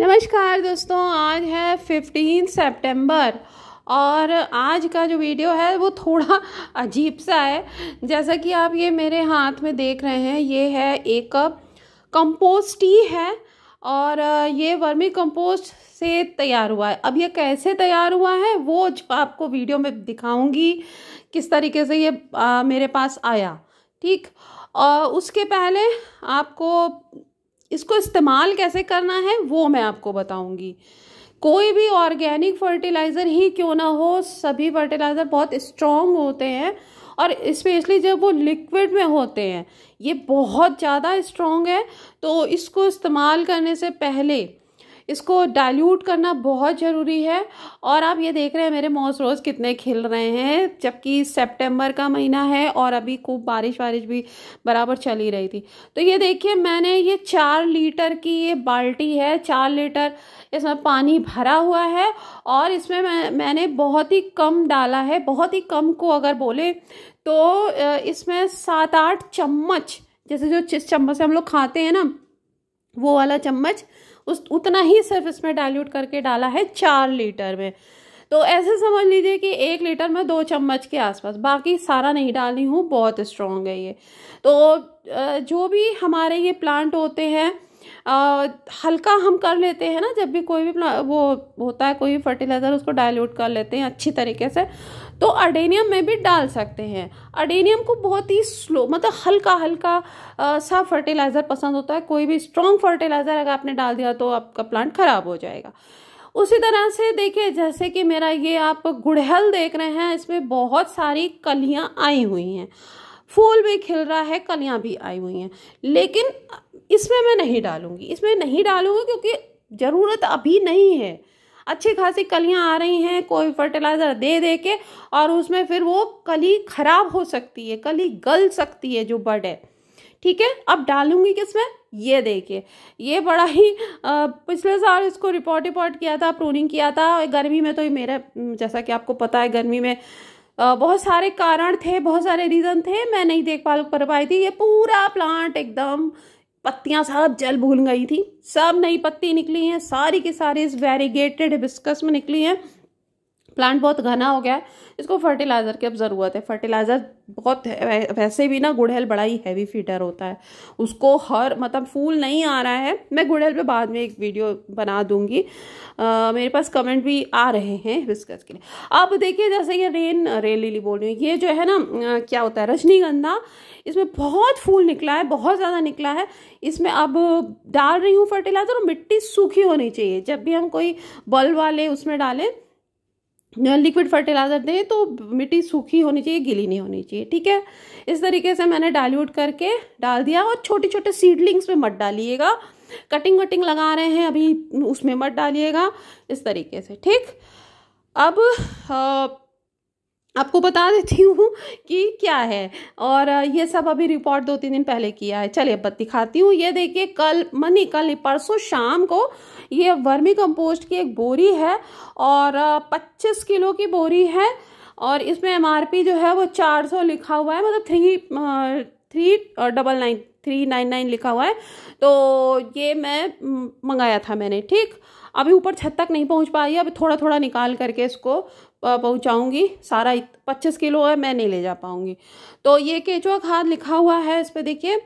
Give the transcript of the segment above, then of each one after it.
नमस्कार दोस्तों आज है फिफ्टीन सितंबर और आज का जो वीडियो है वो थोड़ा अजीब सा है जैसा कि आप ये मेरे हाथ में देख रहे हैं ये है एक कप कंपोस्ट टी है और ये वर्मी कंपोस्ट से तैयार हुआ है अब ये कैसे तैयार हुआ है वो आपको वीडियो में दिखाऊंगी किस तरीके से ये आ, मेरे पास आया ठीक और उसके पहले आपको इसको इस्तेमाल कैसे करना है वो मैं आपको बताऊंगी कोई भी ऑर्गेनिक फर्टिलाइज़र ही क्यों ना हो सभी फर्टिलाइज़र बहुत स्ट्रॉन्ग होते हैं और इस्पेशली जब वो लिक्विड में होते हैं ये बहुत ज़्यादा स्ट्रॉन्ग है तो इसको इस्तेमाल करने से पहले इसको डाइल्यूट करना बहुत ज़रूरी है और आप ये देख रहे हैं मेरे मॉस रोज़ कितने खिल रहे हैं जबकि सितंबर का महीना है और अभी खूब बारिश वारिश भी बराबर चल ही रही थी तो ये देखिए मैंने ये चार लीटर की ये बाल्टी है चार लीटर इसमें पानी भरा हुआ है और इसमें मैं मैंने बहुत ही कम डाला है बहुत ही कम को अगर बोले तो इसमें सात आठ चम्मच जैसे जो चम्मच से हम लोग खाते हैं ना वो वाला चम्मच उस उतना ही सिर्फ इसमें डाइल्यूट करके डाला है चार लीटर में तो ऐसे समझ लीजिए कि एक लीटर में दो चम्मच के आसपास बाकी सारा नहीं डाली हूँ बहुत स्ट्रॉन्ग है ये तो जो भी हमारे ये प्लांट होते हैं हल्का हम कर लेते हैं ना जब भी कोई भी वो होता है कोई भी फर्टिलाइज़र उसको डाइल्यूट कर लेते हैं अच्छी तरीके से तो अडेनियम में भी डाल सकते हैं अडेनियम को बहुत ही स्लो मतलब हल्का हल्का आ, सा फर्टिलाइज़र पसंद होता है कोई भी स्ट्रॉन्ग फर्टिलाइज़र अगर आपने डाल दिया तो आपका प्लांट ख़राब हो जाएगा उसी तरह से देखिए जैसे कि मेरा ये आप गुड़हल देख रहे हैं इसमें बहुत सारी कलियाँ आई हुई हैं फूल भी खिल रहा है कलियां भी आई हुई हैं लेकिन इसमें मैं नहीं डालूंगी इसमें नहीं डालूंगी क्योंकि ज़रूरत अभी नहीं है अच्छी खासी कलियां आ रही हैं कोई फर्टिलाइज़र दे दे के और उसमें फिर वो कली ख़राब हो सकती है कली गल सकती है जो बर्ड है ठीक है अब डालूंगी किसमें ये देखिए ये बड़ा ही आ, पिछले साल इसको रिपोर्ट रिपोर्ट किया था प्रूनिंग किया था गर्मी में तो ये मेरा जैसा कि आपको पता है गर्मी में आ, बहुत सारे कारण थे बहुत सारे रीज़न थे मैं नहीं देखभाल कर पाई थी ये पूरा प्लांट एकदम पत्तियां सब जल भूल गई थी सब नई पत्ती निकली हैं सारी के सारे इस वेरीगेटेड हिबिस्कस में निकली हैं प्लांट बहुत घना हो गया है इसको फर्टिलाइज़र की अब ज़रूरत है फर्टिलाइज़र बहुत है, वैसे भी ना गुड़हल बड़ा ही हैवी फीडर होता है उसको हर मतलब फूल नहीं आ रहा है मैं गुड़हल पे बाद में एक वीडियो बना दूंगी आ, मेरे पास कमेंट भी आ रहे हैं बिस्कस के लिए अब देखिए जैसे ये रेन रेन लिली बोल रही हूँ ये जो है ना क्या होता है रजनीगंधा इसमें बहुत फूल निकला है बहुत ज़्यादा निकला है इसमें अब डाल रही हूँ फर्टिलाइज़र और मिट्टी सूखी होनी चाहिए जब भी हम कोई बल वाले उसमें डालें लिक्विड फर्टिलाइज़र दें तो मिट्टी सूखी होनी चाहिए गीली नहीं होनी चाहिए ठीक है इस तरीके से मैंने डाइल्यूट करके डाल दिया और छोटे छोटे सीडलिंग्स में मत डालिएगा कटिंग वटिंग लगा रहे हैं अभी उसमें मत डालिएगा इस तरीके से ठीक अब आ, आपको बता देती हूँ कि क्या है और ये सब अभी रिपोर्ट दो तीन दिन पहले किया है चलिए अब दिखाती हूँ ये देखिए कल मनी कल परसों शाम को ये वर्मी कंपोस्ट की एक बोरी है और 25 किलो की बोरी है और इसमें एमआरपी जो है वो 400 लिखा हुआ है मतलब three three double nine three nine nine लिखा हुआ है तो ये मैं मंगाया था मैंने ठीक अभी ऊपर छत तक नहीं पहुंच पाई अभी थोड़ा थोड़ा निकाल करके इसको पहुंचाऊंगी सारा पच्चीस किलो है मैं नहीं ले जा पाऊंगी तो ये केचुआ खाद लिखा हुआ है इस पर देखिए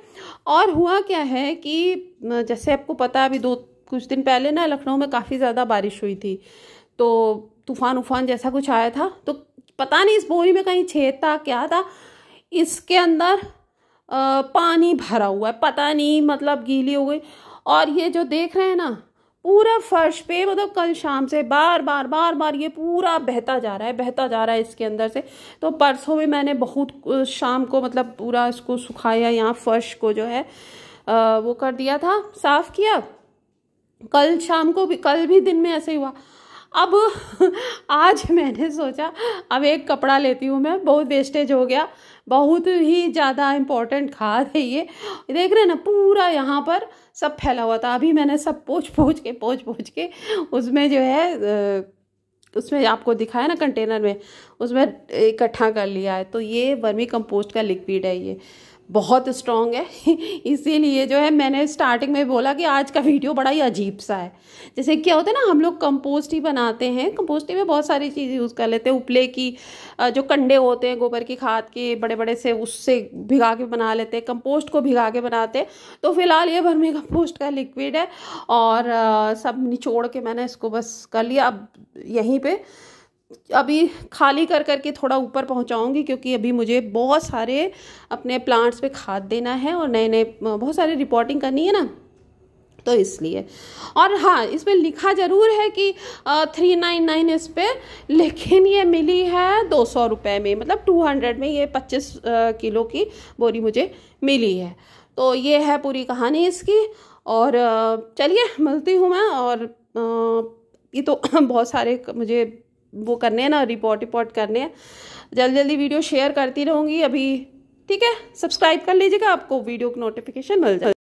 और हुआ क्या है कि जैसे आपको पता है अभी दो कुछ दिन पहले ना लखनऊ में काफ़ी ज़्यादा बारिश हुई थी तो तूफान उफान जैसा कुछ आया था तो पता नहीं इस बोरी में कहीं छेद था क्या था इसके अंदर पानी भरा हुआ है पता नहीं मतलब गीली हो गई और ये जो देख रहे हैं ना पूरा फर्श पे मतलब कल शाम से बार बार बार बार ये पूरा बहता जा रहा है बहता जा रहा है इसके अंदर से तो परसों में मैंने बहुत शाम को मतलब पूरा इसको सुखाया यहाँ फर्श को जो है आ, वो कर दिया था साफ़ किया कल शाम को भी कल भी दिन में ऐसे ही हुआ अब आज मैंने सोचा अब एक कपड़ा लेती हूँ मैं बहुत वेस्टेज हो गया बहुत ही ज़्यादा इम्पोर्टेंट खाद है ये देख रहे हैं ना पूरा यहाँ पर सब फैला हुआ था अभी मैंने सब पोछ पोछ के पोछ पोछ के उसमें जो है उसमें आपको दिखाया ना कंटेनर में उसमें इकट्ठा कर लिया है तो ये वर्मी कंपोस्ट का लिक्विड है ये बहुत स्ट्रॉन्ग है इसीलिए जो है मैंने स्टार्टिंग में बोला कि आज का वीडियो बड़ा ही अजीब सा है जैसे क्या होता है ना हम लोग कंपोस्ट ही बनाते हैं कंपोस्ट ही में बहुत सारी चीज़ यूज़ कर लेते हैं उपले की जो कंडे होते हैं गोबर की खाद के बड़े बड़े से उससे भिगा के बना लेते हैं कंपोस्ट को भिगा के बनाते हैं तो फिलहाल ये में कंपोस्ट का लिक्विड है और सब निचोड़ के मैंने इसको बस कर लिया अब यहीं पर अभी खाली कर कर के थोड़ा ऊपर पहुंचाऊंगी क्योंकि अभी मुझे बहुत सारे अपने प्लांट्स पे खाद देना है और नए नए बहुत सारे रिपोर्टिंग करनी है ना तो इसलिए और हाँ इसमें लिखा ज़रूर है कि थ्री नाइन नाइन इस पर लेकिन ये मिली है दो सौ रुपये में मतलब टू हंड्रेड में ये पच्चीस किलो की बोरी मुझे मिली है तो ये है पूरी कहानी इसकी और चलिए मिलती हूँ मैं और ये तो बहुत सारे मुझे वो करने हैं ना रिपोर्ट रिपोर्ट करने हैं जल्दी जल्दी वीडियो शेयर करती रहूँगी अभी ठीक है सब्सक्राइब कर लीजिएगा आपको वीडियो की नोटिफिकेशन मिल जाए